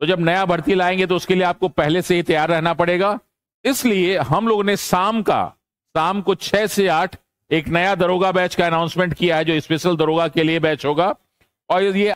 तो जब नया भर्ती लाएंगे तो उसके लिए आपको पहले से ही तैयार रहना पड़ेगा इसलिए हम लोग ने शाम का शाम को छह से आठ एक नया दरोगा बैच का अनाउंसमेंट किया है जो स्पेशल दरोगा के लिए बैच होगा और ये